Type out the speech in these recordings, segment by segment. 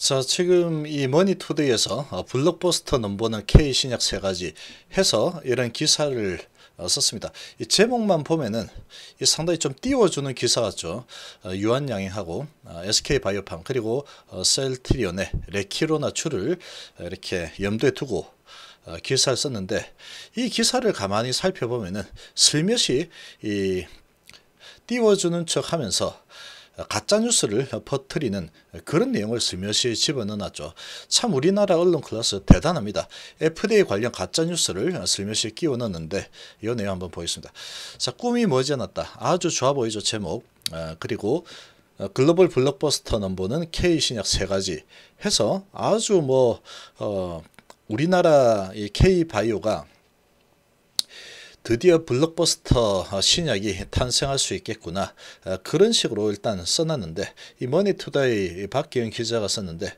자 지금 이 머니투데이에서 어, 블록버스터 넘버는 K 신약 세 가지 해서 이런 기사를 어, 썼습니다. 이 제목만 보면은 상당히 좀 띄워주는 기사 같죠. 어, 유한양행하고 SK바이오팜 그리고 셀트리온의 레키로나추를 이렇게 염두에 두고 기사를 썼는데 이 기사를 가만히 살펴보면은 슬며시 이 띄워주는 척하면서 가짜뉴스를 퍼뜨리는 그런 내용을 스며시 집어넣어놨죠. 참 우리나라 언론 클래스 대단합니다. FDA 관련 가짜뉴스를 슬며시 끼워넣는데 이 내용 한번 보겠습니다. 자, 꿈이 머지않았다. 아주 좋아 보이죠, 제목. 아, 그리고 어, 글로벌 블록버스터 넘버는 K신약 세가지 해서 아주 뭐 어, 우리나라 K바이오가 드디어 블록버스터 아, 신약이 탄생할 수 있겠구나 아, 그런 식으로 일단 써놨는데 이 머니투데이 박기영 기자가 썼는데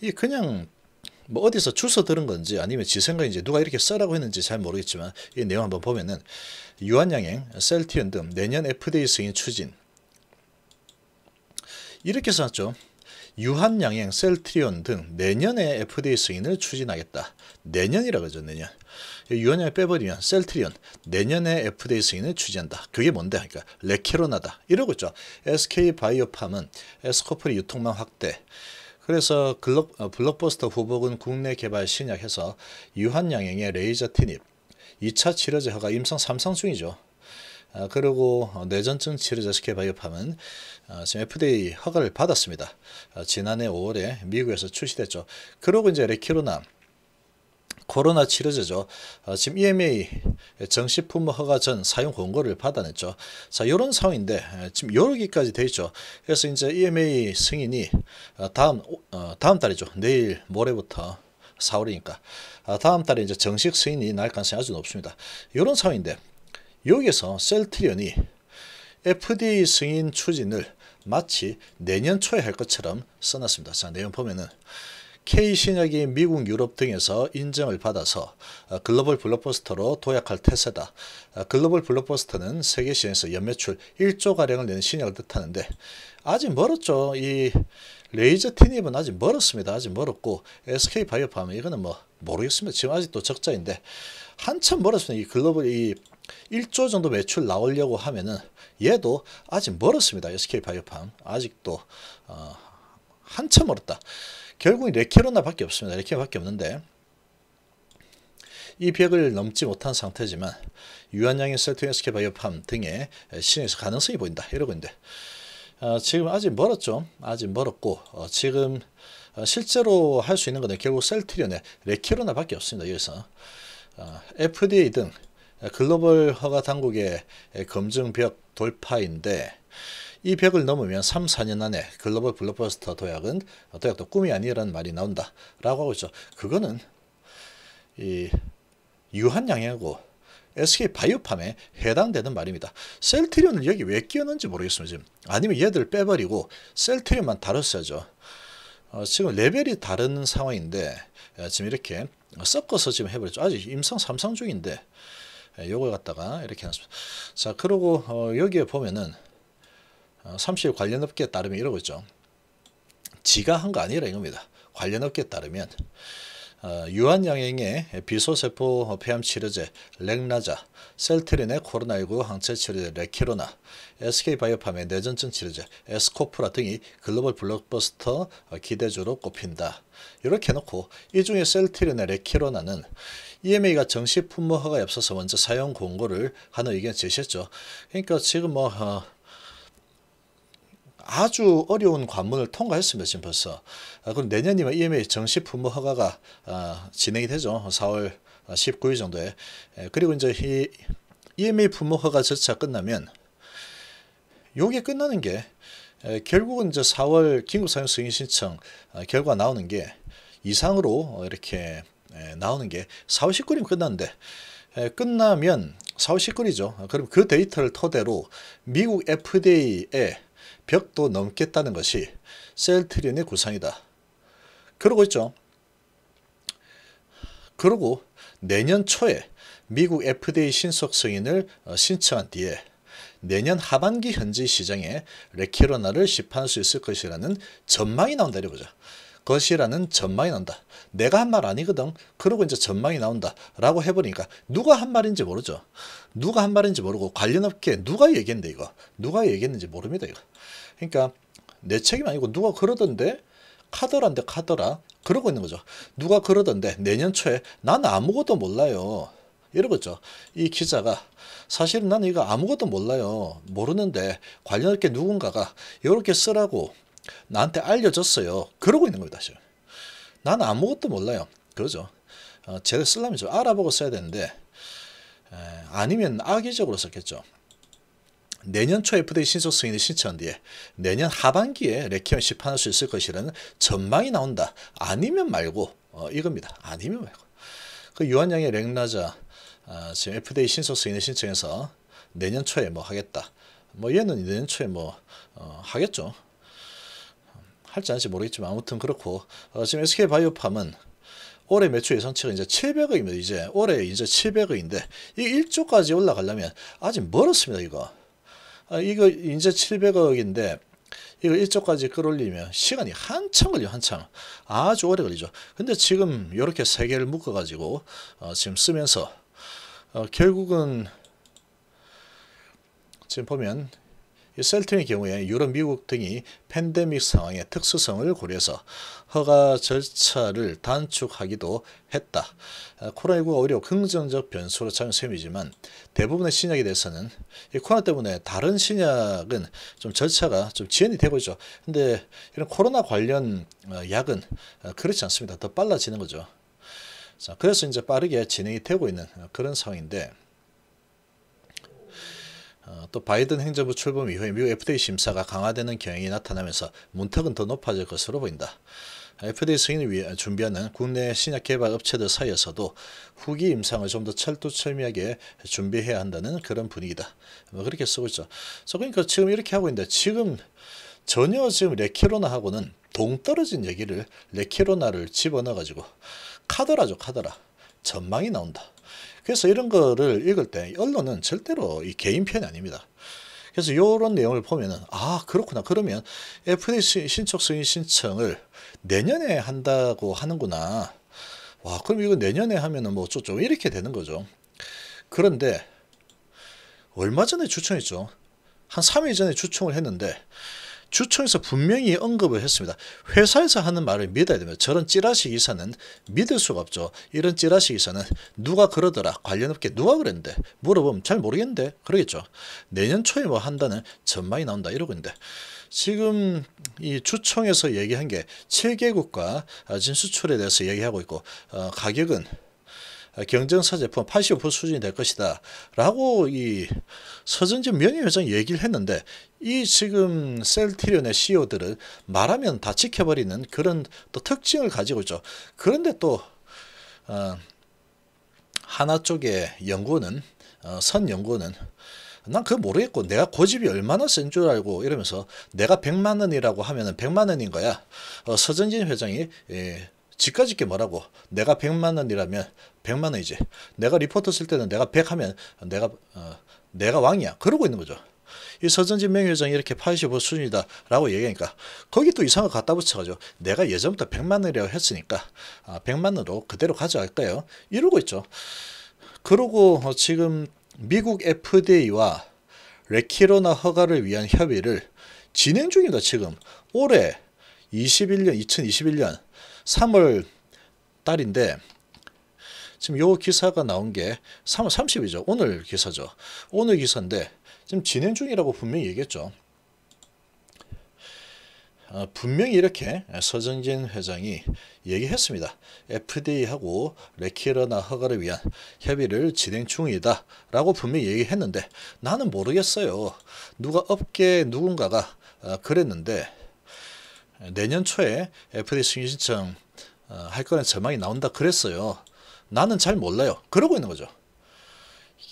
이 그냥 뭐 어디서 주워 들은 건지 아니면 지 생각인지 누가 이렇게 써라고 했는지 잘 모르겠지만 이 내용 한번 보면은 유한양행, 셀티언 등 내년 FDA 승인 추진 이렇게 써놨죠. 유한양행, 셀트리온 등 내년에 FDA 승인을 추진하겠다. 내년이라고 하죠. 내년. 유언을 빼버리면 셀트리온 내년에 FDA 승인을 추진한다. 그게 뭔데? 그러니까 레케로나다. 이러고 있죠. SK 바이오팜은 에스코프리 유통망 확대. 그래서 글록, 어, 블록버스터 후보군 국내 개발 신약해서 유한양행의 레이저 티닙, 2차 치료제 허가 임상 3상 중이죠. 아, 그리고 뇌전증 치료제 스케바이오팜은 아, 어, 지금 FDA 허가를 받았습니다. 아, 지난해 5월에 미국에서 출시됐죠. 그러고 이제 레키로나 코로나 치료제죠. 어, 지금 EMA 예, 정식품 허가 전 사용 권고를 받아냈죠. 자, 이런 상황인데 예, 지금 여기까지 돼 있죠. 그래서 이제 EMA 승인이 아, 다음 어, 다음 달이죠. 내일 모레부터 4월이니까 아, 다음 달에 이제 정식 승인이 날 가능성이 아주 높습니다. 이런 상황인데 여기서 셀트리온이 FDA 승인 추진을 마치 내년 초에 할 것처럼 써놨습니다. 자, 내용 보면은 K신약이 미국, 유럽 등에서 인정을 받아서 어, 글로벌 블록버스터로 도약할 태세다. 어, 글로벌 블록버스터는 세계 시장에서 연매출 1조가량을 내는 신약을 뜻하는데 아직 멀었죠. 이 레이저 티닙은 아직 멀었습니다. 아직 멀었고 SK 바이오팜 이거는 뭐 모르겠습니다. 지금 아직도 적자인데 한참 멀었습니다. 이 글로벌 이 1조 정도 매출 나오려고 하면은 얘도 아직 멀었습니다. SK 바이오팜 아직도 어, 한참 멀었다. 결국 레케로나밖에 없습니다. 레케로나밖에 없는데 이 벽을 넘지 못한 상태지만 유한양의 셀트윈스케 바이오팜 등의 시행에서 가능성이 보인다. 이러고 있는데 어, 지금 아직 멀었죠. 아직 멀었고 어, 지금 어, 실제로 할 수 있는 것 결국 셀트리온의 레키로나밖에 없습니다. 여기서 FDA 어, 등 글로벌 허가 당국의 검증벽 돌파인데 이 벽을 넘으면 3, 4년 안에 글로벌 블록버스터 도약은 도약도 꿈이 아니라는 말이 나온다라고 하고 있죠. 그거는 이 유한양해하고 SK 바이오팜에 해당되는 말입니다. 셀트리온을 여기 왜 끼웠는지 모르겠습니다. 지금. 아니면 얘들 빼버리고 셀트리온만 다뤘어야죠. 어, 지금 레벨이 다른 상황인데 예, 지금 이렇게 섞어서 지금 해버렸죠. 아직 임성삼성 중인데 예, 요걸 갖다가 이렇게 해놨습니다. 자 그리고 어, 여기에 보면은 30 어, 관련 업계에 따르면 이러고 있죠. 지가 한 거 아니라 이겁니다. 관련 업계에 따르면 어, 유한양행의 비소세포 폐암치료제 렉나자, 셀트린의 코로나19 항체치료제 레키로나, SK바이오팜의 뇌전증 치료제 에스코프라 등이 글로벌 블록버스터 기대주로 꼽힌다. 이렇게 해놓고 이 중에 셀트린의 레키로나는 EMA가 정식 품목 허가에 앞서서 먼저 사용 공고를 하는 의견 제시했죠. 그러니까 지금 뭐 어, 아주 어려운 관문을 통과했습니다. 지금 벌써. 아, 그럼 내년이면 EMA 정식 품목 허가가 아, 진행이 되죠. 4월 19일 정도에. 에, 예, 그리고 이제 이 EMA 품목 허가 절차 끝나면 요게 끝나는 게 에, 예, 결국은 이제 4월 긴급사용 승인 신청 아, 결과 나오는 게 이상으로 이렇게 에, 예, 나오는 게 4월 19일이면 끝났는데 에, 끝나면 4월 19일이죠. 아, 그럼 그 데이터를 토대로 미국 f d a 에 벽도 넘겠다는 것이 셀트리온의 구상이다. 그러고 있죠. 그러고 내년 초에 미국 FDA 신속 승인을 어, 신청한 뒤에 내년 하반기 현지 시장에 레키로나를 시판할 수 있을 것이라는 전망이 나온다 이거죠. 것이라는 전망이 난다. 내가 한 말 아니거든. 그러고 이제 전망이 나온다. 라고 해보니까 누가 한 말인지 모르죠. 누가 한 말인지 모르고 관련 없게 누가 얘기했는데 이거. 누가 얘기했는지 모릅니다. 이거. 그러니까 내 책임 아니고 누가 그러던데 카더라인데 카더라. 그러고 있는 거죠. 누가 그러던데 내년 초에 난 아무것도 몰라요. 이러겠죠. 이 기자가 사실은 나는 이거 아무것도 몰라요. 모르는데 관련 없게 누군가가 이렇게 쓰라고 나한테 알려줬어요. 그러고 있는 겁니다. 나는 아무것도 몰라요. 그러죠. 어, 제가 쓰려면 좀 알아보고 써야 되는데 에, 아니면 악의적으로 썼겠죠. 내년 초 FDA 신속 승인을 신청한 뒤에 내년 하반기에 레키엠 시판할 수 있을 것이라는 전망이 나온다. 아니면 말고 어, 이겁니다. 아니면 말고. 그 유한양의 랭라자 어, 지금 FDA 신속 승인을 신청해서 내년 초에 뭐 하겠다. 뭐 얘는 내년 초에 뭐 어, 하겠죠. 할지 않을지 모르겠지만 아무튼 그렇고 어, 지금 SK바이오팜은 올해 매출 예상치가 이제 700억입니다. 이제 올해 이제 700억인데 이 1조까지 올라가려면 아직 멀었습니다. 이거 아, 이거 이제 700억인데 이거 1조까지 끌어올리면 시간이 한참 걸려 한참 아주 오래 걸리죠. 근데 지금 이렇게 세 개를 묶어가지고 어, 지금 쓰면서 어, 결국은 지금 보면 셀트의 경우에 유럽, 미국 등이 팬데믹 상황의 특수성을 고려해서 허가 절차를 단축하기도 했다. 코로나19가 오히려 긍정적 변수로 작용 셈이지만 대부분의 신약에 대해서는 코로나 때문에 다른 신약은 좀 절차가 좀 지연이 되고 있죠. 근데 이런 코로나 관련 어, 약은 어, 그렇지 않습니다. 더 빨라지는 거죠. 자, 그래서 이제 빠르게 진행이 되고 있는 어, 그런 상황인데 어, 또 바이든 행정부 출범 이후에 미국 FDA 심사가 강화되는 경향이 나타나면서 문턱은 더 높아질 것으로 보인다. FDA 승인을 위해 준비하는 국내 신약 개발 업체들 사이에서도 후기 임상을 좀 더 철두철미하게 준비해야 한다는 그런 분위기다. 뭐 그렇게 쓰고 있죠. 그러니까 지금 이렇게 하고 있는데 지금 전혀 지금 레키로나하고는 동떨어진 얘기를 레키로나를 집어넣어가지고 카더라죠 카더라 전망이 나온다. 그래서 이런 거를 읽을 때 언론은 절대로 이 개인 편이 아닙니다. 그래서 이런 내용을 보면은 아 그렇구나 그러면 FDA 신청 승인 신청을 내년에 한다고 하는구나 와 그럼 이거 내년에 하면은 뭐 어쩌죠 이렇게 되는 거죠 그런데 얼마 전에 추천했죠 한 3일 전에 추천을 했는데 주총에서 분명히 언급을 했습니다. 회사에서 하는 말을 믿어야 됩니다. 저런 찌라시 기사는 믿을 수가 없죠. 이런 찌라시 기사는 누가 그러더라 관련 없게 누가 그랬는데 물어보면 잘 모르겠는데 그러겠죠. 내년 초에 뭐 한다는 전망이 나온다 이러고 있는데 지금 이 주총에서 얘기한 게 7개국과 진수출에 대해서 얘기하고 있고 어, 가격은 아, 경쟁사 제품 85% 수준이 될 것이다. 라고 이 서전진 명예회장 얘기를 했는데 이 지금 셀티리온의 CEO들은 말하면 다 지켜버리는 그런 또 특징을 가지고 있죠. 그런데 또 어, 하나 쪽의 연구는 어, 선 연구는 난 그거 모르겠고 내가 고집이 얼마나 센 줄 알고 이러면서 내가 100만 원이라고 하면 100만 원인 거야. 어, 서전진 회장이 예, 집까지 있게 말하고 내가 100만 원이라면 100만 원이지. 내가 리포터쓸 때는 내가 100 하면 내가 어, 내가 왕이야. 그러고 있는 거죠. 이 서전진 명예회장이 이렇게 85 수준이다 라고 얘기하니까 거기 또 이상을 갖다 붙여가지고 내가 예전부터 100만 원이라고 했으니까 아, 100만 원으로 그대로 가져갈까요? 이러고 있죠. 그러고 지금 미국 FDA와 레키로나 허가를 위한 협의를 진행 중입니다. 지금 올해 21년 2021년 3월 달인데 지금 요 기사가 나온 게 3월 30이죠. 오늘 기사죠. 오늘 기사인데 지금 진행 중이라고 분명히 얘기했죠. 어, 분명히 이렇게 서정진 회장이 얘기했습니다. FDA하고 레키르나 허가를 위한 협의를 진행 중이다 라고 분명히 얘기했는데 나는 모르겠어요. 누가 업계 누군가가 어, 그랬는데 내년 초에 FDA 승인 신청 어, 할거라는 전망이 나온다 그랬어요. 나는 잘 몰라요. 그러고 있는 거죠.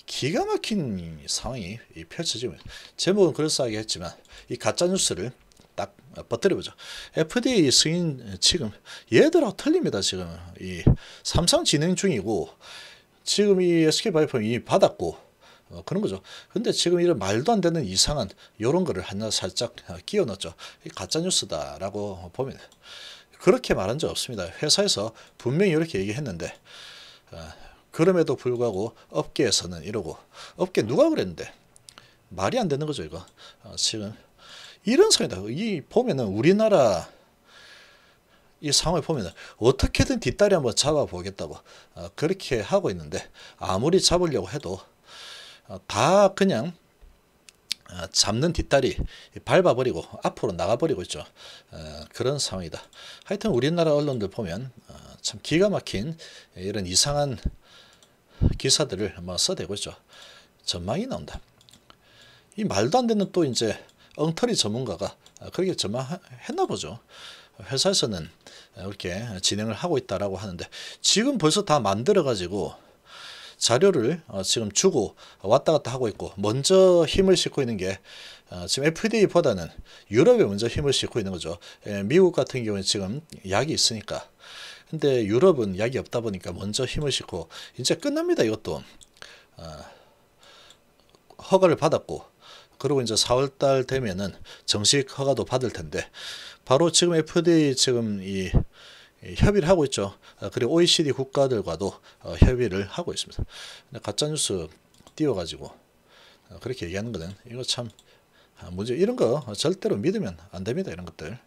기가 막힌 상황이 펼쳐지고 있어요. 제목은 그럴싸하게 했지만 이 가짜 뉴스를 딱 버텨보죠. FDA 승인 지금 얘들하고 틀립니다. 지금 이 삼성 진행 중이고 지금 이 SK 바이오팜이 받았고 어, 그런 거죠. 근데 지금 이런 말도 안 되는 이상한 이런 거를 하나 살짝 끼워 넣죠 가짜 뉴스다라고 보면 그렇게 말한 적 없습니다. 회사에서 분명히 이렇게 얘기했는데 어, 그럼에도 불구하고 업계에서는 이러고 업계 누가 그랬는데 말이 안 되는 거죠 이거 어, 지금 이런 상황이다. 이 보면은 우리나라 이 상황을 보면 어떻게든 뒷다리 한번 잡아보겠다고 어, 그렇게 하고 있는데 아무리 잡으려고 해도 어, 다 그냥 어, 잡는 뒷다리 밟아버리고 앞으로 나가버리고 있죠. 어, 그런 상황이다. 하여튼 우리나라 언론들 보면 참 기가 막힌 이런 이상한 기사들을 뭐 써대고 있죠. 전망이 나온다. 이 말도 안 되는 또 이제 엉터리 전문가가 그렇게 전망했나 보죠. 회사에서는 이렇게 진행을 하고 있다라고 하는데 지금 벌써 다 만들어 가지고 자료를 어, 지금 주고 왔다 갔다 하고 있고 먼저 힘을 싣고 있는 게 어, 지금 FDA보다는 유럽에 먼저 힘을 싣고 있는 거죠. 예, 미국 같은 경우는 지금 약이 있으니까. 근데 유럽은 약이 없다 보니까 먼저 힘을 싣고 이제 끝납니다. 이것도 어, 허가를 받았고 그리고 이제 4월달 되면은 정식 허가도 받을 텐데 바로 지금 FDA 지금 이 예, 협의를 하고 있죠. 어, 그리고 OECD 국가들과도 어, 협의를 하고 있습니다. 가짜뉴스 띄워가지고 어, 그렇게 얘기하는 거는 이거 참 아, 문제 이런 거 절대로 믿으면 안 됩니다. 이런 것들.